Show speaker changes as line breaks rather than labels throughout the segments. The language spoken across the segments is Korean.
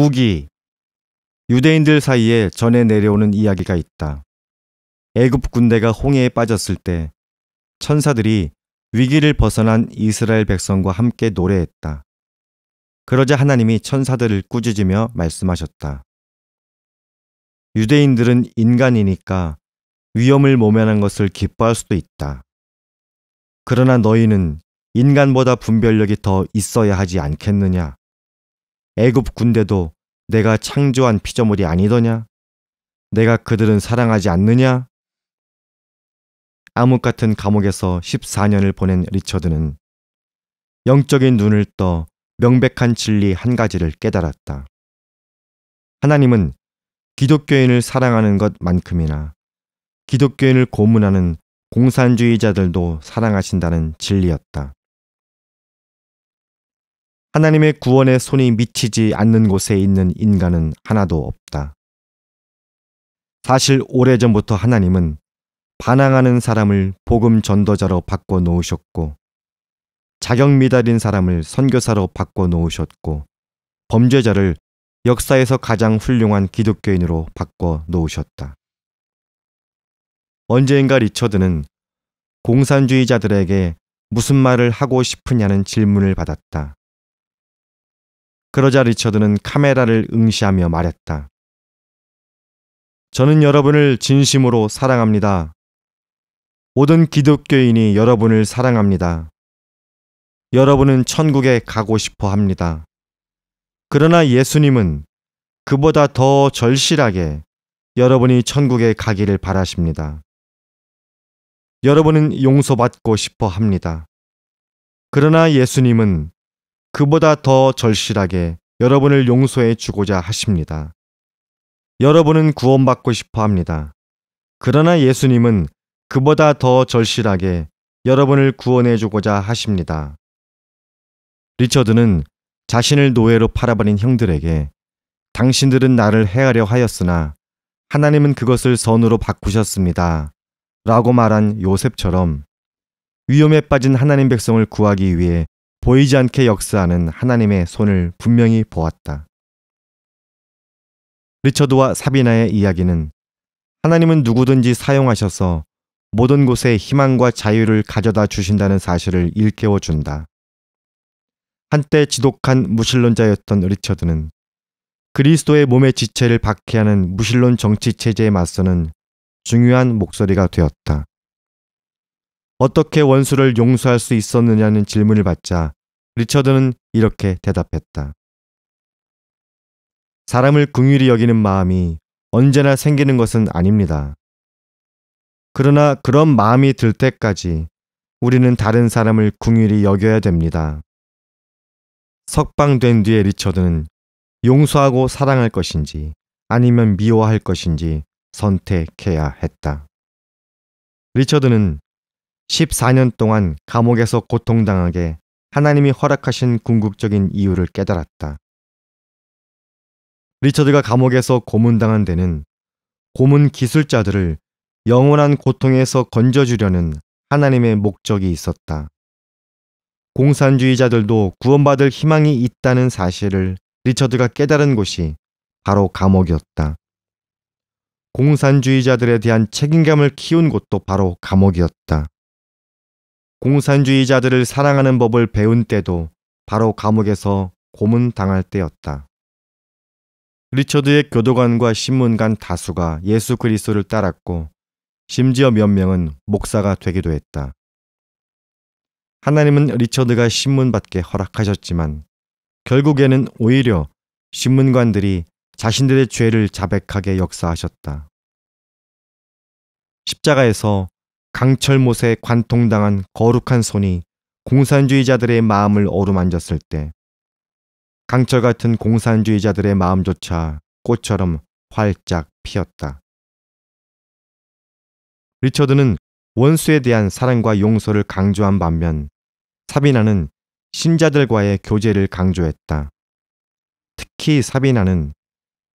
구기 유대인들 사이에 전해 내려오는 이야기가 있다. 애굽 군대가 홍해에 빠졌을 때 천사들이 위기를 벗어난 이스라엘 백성과 함께 노래했다. 그러자 하나님이 천사들을 꾸짖으며 말씀하셨다. 유대인들은 인간이니까 위험을 모면한 것을 기뻐할 수도 있다. 그러나 너희는 인간보다 분별력이 더 있어야 하지 않겠느냐? 애굽 군대도 내가 창조한 피조물이 아니더냐? 내가 그들은 사랑하지 않느냐? 암흑 같은 감옥에서 14년을 보낸 리처드는 영적인 눈을 떠 명백한 진리 한 가지를 깨달았다. 하나님은 기독교인을 사랑하는 것만큼이나 기독교인을 고문하는 공산주의자들도 사랑하신다는 진리였다. 하나님의 구원의 손이 미치지 않는 곳에 있는 인간은 하나도 없다. 사실 오래전부터 하나님은 반항하는 사람을 복음 전도자로 바꿔 놓으셨고 자격 미달인 사람을 선교사로 바꿔 놓으셨고 범죄자를 역사에서 가장 훌륭한 기독교인으로 바꿔 놓으셨다. 언제인가 리처드는 공산주의자들에게 무슨 말을 하고 싶으냐는 질문을 받았다. 그러자 리처드는 카메라를 응시하며 말했다. 저는 여러분을 진심으로 사랑합니다. 모든 기독교인이 여러분을 사랑합니다. 여러분은 천국에 가고 싶어 합니다. 그러나 예수님은 그보다 더 절실하게 여러분이 천국에 가기를 바라십니다. 여러분은 용서받고 싶어 합니다. 그러나 예수님은 그보다 더 절실하게 여러분을 용서해 주고자 하십니다. 여러분은 구원받고 싶어 합니다. 그러나 예수님은 그보다 더 절실하게 여러분을 구원해 주고자 하십니다. 리처드는 자신을 노예로 팔아버린 형들에게 당신들은 나를 해하려 하였으나 하나님은 그것을 선으로 바꾸셨습니다. 라고 말한 요셉처럼 위험에 빠진 하나님 백성을 구하기 위해 보이지 않게 역사하는 하나님의 손을 분명히 보았다. 리처드와 사비나의 이야기는 하나님은 누구든지 사용하셔서 모든 곳에 희망과 자유를 가져다 주신다는 사실을 일깨워 준다. 한때 지독한 무신론자였던 리처드는 그리스도의 몸의 지체를 박해하는 무신론 정치 체제에 맞서는 중요한 목소리가 되었다. 어떻게 원수를 용서할 수 있었느냐는 질문을 받자 리처드는 이렇게 대답했다. 사람을 궁휼히 여기는 마음이 언제나 생기는 것은 아닙니다. 그러나 그런 마음이 들 때까지 우리는 다른 사람을 궁휼히 여겨야 됩니다. 석방된 뒤에 리처드는 용서하고 사랑할 것인지 아니면 미워할 것인지 선택해야 했다. 리처드는 14년 동안 감옥에서 고통당하게 하나님이 허락하신 궁극적인 이유를 깨달았다. 리처드가 감옥에서 고문당한 데는 고문 기술자들을 영원한 고통에서 건져주려는 하나님의 목적이 있었다. 공산주의자들도 구원받을 희망이 있다는 사실을 리처드가 깨달은 곳이 바로 감옥이었다. 공산주의자들에 대한 책임감을 키운 곳도 바로 감옥이었다. 공산주의자들을 사랑하는 법을 배운 때도 바로 감옥에서 고문당할 때였다. 리처드의 교도관과 신문관 다수가 예수 그리스도를 따랐고 심지어 몇 명은 목사가 되기도 했다. 하나님은 리처드가 신문받게 허락하셨지만 결국에는 오히려 신문관들이 자신들의 죄를 자백하게 역사하셨다. 십자가에서 강철못에 관통당한 거룩한 손이 공산주의자들의 마음을 어루만졌을 때 강철 같은 공산주의자들의 마음조차 꽃처럼 활짝 피었다. 리처드는 원수에 대한 사랑과 용서를 강조한 반면 사비나는 신자들과의 교제를 강조했다. 특히 사비나는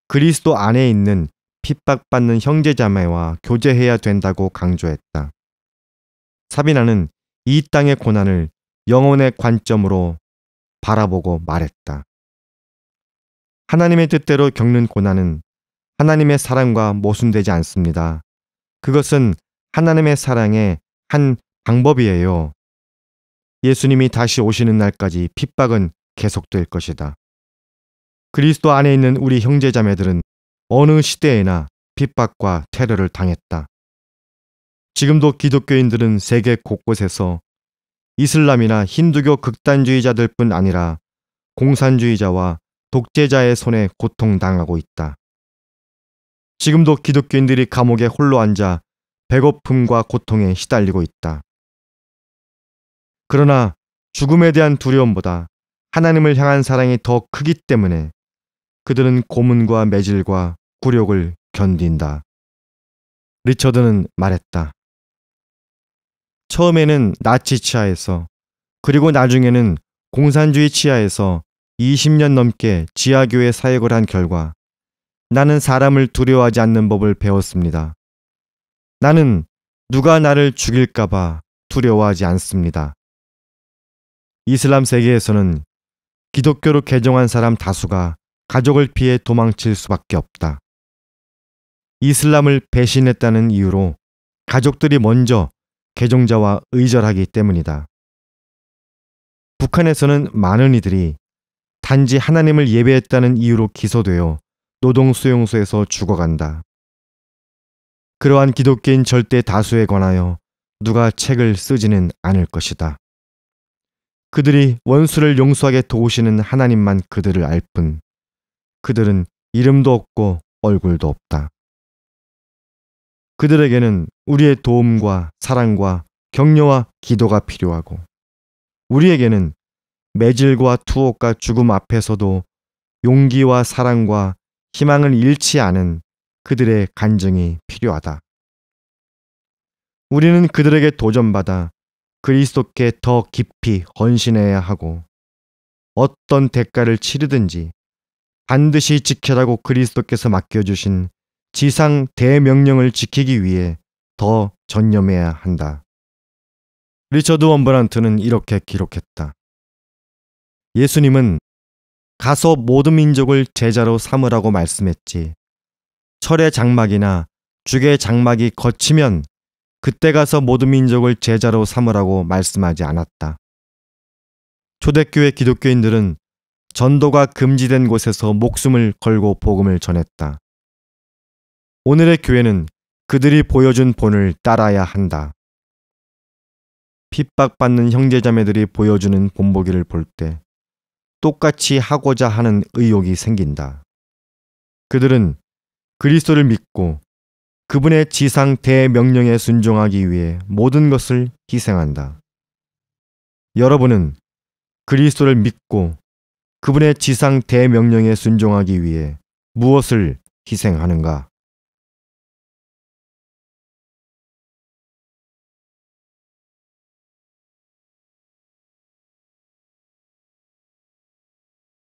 그리스도 안에 있는 핍박받는 형제자매와 교제해야 된다고 강조했다. 사비나는 이 땅의 고난을 영혼의 관점으로 바라보고 말했다. 하나님의 뜻대로 겪는 고난은 하나님의 사랑과 모순되지 않습니다. 그것은 하나님의 사랑의 한 방법이에요. 예수님이 다시 오시는 날까지 핍박은 계속될 것이다. 그리스도 안에 있는 우리 형제자매들은 어느 시대에나 핍박과 테러를 당했다. 지금도 기독교인들은 세계 곳곳에서 이슬람이나 힌두교 극단주의자들 뿐 아니라 공산주의자와 독재자의 손에 고통당하고 있다. 지금도 기독교인들이 감옥에 홀로 앉아 배고픔과 고통에 시달리고 있다. 그러나 죽음에 대한 두려움보다 하나님을 향한 사랑이 더 크기 때문에 그들은 고문과 매질과 굴욕을 견딘다. 리처드는 말했다. 처음에는 나치 치하에서 그리고 나중에는 공산주의 치하에서 20년 넘게 지하교회 사역을 한 결과 나는 사람을 두려워하지 않는 법을 배웠습니다. 나는 누가 나를 죽일까봐 두려워하지 않습니다. 이슬람 세계에서는 기독교로 개종한 사람 다수가 가족을 피해 도망칠 수밖에 없다. 이슬람을 배신했다는 이유로 가족들이 먼저 개종자와 의절하기 때문이다. 북한에서는 많은 이들이 단지 하나님을 예배했다는 이유로 기소되어 노동수용소에서 죽어간다. 그러한 기독교인 절대 다수에 관하여 누가 책을 쓰지는 않을 것이다. 그들이 원수를 용서하게 도우시는 하나님만 그들을 알 뿐, 그들은 이름도 없고 얼굴도 없다. 그들에게는 우리의 도움과 사랑과 격려와 기도가 필요하고 우리에게는 매질과 투옥과 죽음 앞에서도 용기와 사랑과 희망을 잃지 않은 그들의 간증이 필요하다. 우리는 그들에게 도전받아 그리스도께 더 깊이 헌신해야 하고 어떤 대가를 치르든지 반드시 지켜라고 그리스도께서 맡겨주신 지상 대명령을 지키기 위해 더 전념해야 한다. 리처드 원브란트는 이렇게 기록했다. 예수님은 가서 모든 민족을 제자로 삼으라고 말씀했지. 철의 장막이나 죽의 장막이 거치면 그때 가서 모든 민족을 제자로 삼으라고 말씀하지 않았다. 초대교회 기독교인들은 전도가 금지된 곳에서 목숨을 걸고 복음을 전했다. 오늘의 교회는 그들이 보여준 본을 따라야 한다. 핍박받는 형제자매들이 보여주는 본보기를 볼 때 똑같이 하고자 하는 의욕이 생긴다. 그들은 그리스도를 믿고 그분의 지상 대명령에 순종하기 위해 모든 것을 희생한다. 여러분은 그리스도를 믿고 그분의 지상 대명령에 순종하기 위해 무엇을 희생하는가?